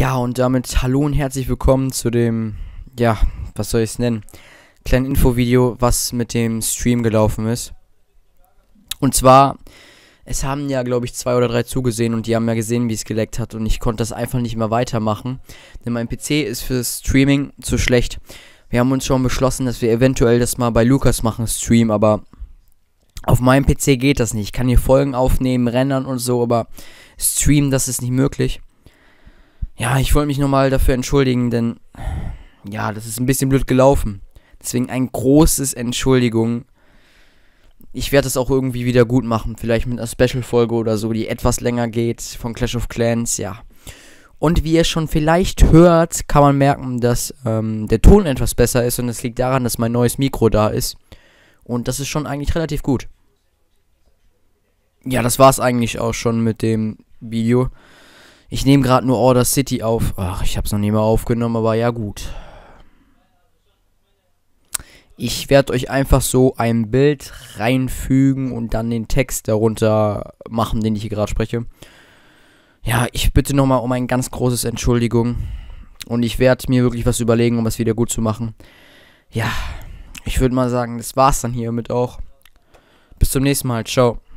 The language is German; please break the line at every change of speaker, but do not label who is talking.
Ja, und damit hallo und herzlich willkommen zu dem, ja, was soll ich es nennen, kleinen Infovideo, was mit dem Stream gelaufen ist. Und zwar, es haben ja, glaube ich, zwei oder drei zugesehen und die haben ja gesehen, wie es geleckt hat und ich konnte das einfach nicht mehr weitermachen, denn mein PC ist für Streaming zu schlecht. Wir haben uns schon beschlossen, dass wir eventuell das mal bei Lukas machen, Stream, aber auf meinem PC geht das nicht. Ich kann hier Folgen aufnehmen, rendern und so, aber Stream, das ist nicht möglich. Ja, ich wollte mich nochmal dafür entschuldigen, denn ja, das ist ein bisschen blöd gelaufen. Deswegen ein großes Entschuldigung. Ich werde es auch irgendwie wieder gut machen. Vielleicht mit einer Special-Folge oder so, die etwas länger geht von Clash of Clans, ja. Und wie ihr schon vielleicht hört, kann man merken, dass ähm, der Ton etwas besser ist und das liegt daran, dass mein neues Mikro da ist. Und das ist schon eigentlich relativ gut. Ja, das war's eigentlich auch schon mit dem Video. Ich nehme gerade nur Order City auf. Ach, ich habe es noch nie mal aufgenommen, aber ja gut. Ich werde euch einfach so ein Bild reinfügen und dann den Text darunter machen, den ich hier gerade spreche. Ja, ich bitte nochmal um ein ganz großes Entschuldigung. Und ich werde mir wirklich was überlegen, um es wieder gut zu machen. Ja, ich würde mal sagen, das war's dann hiermit auch. Bis zum nächsten Mal. Ciao.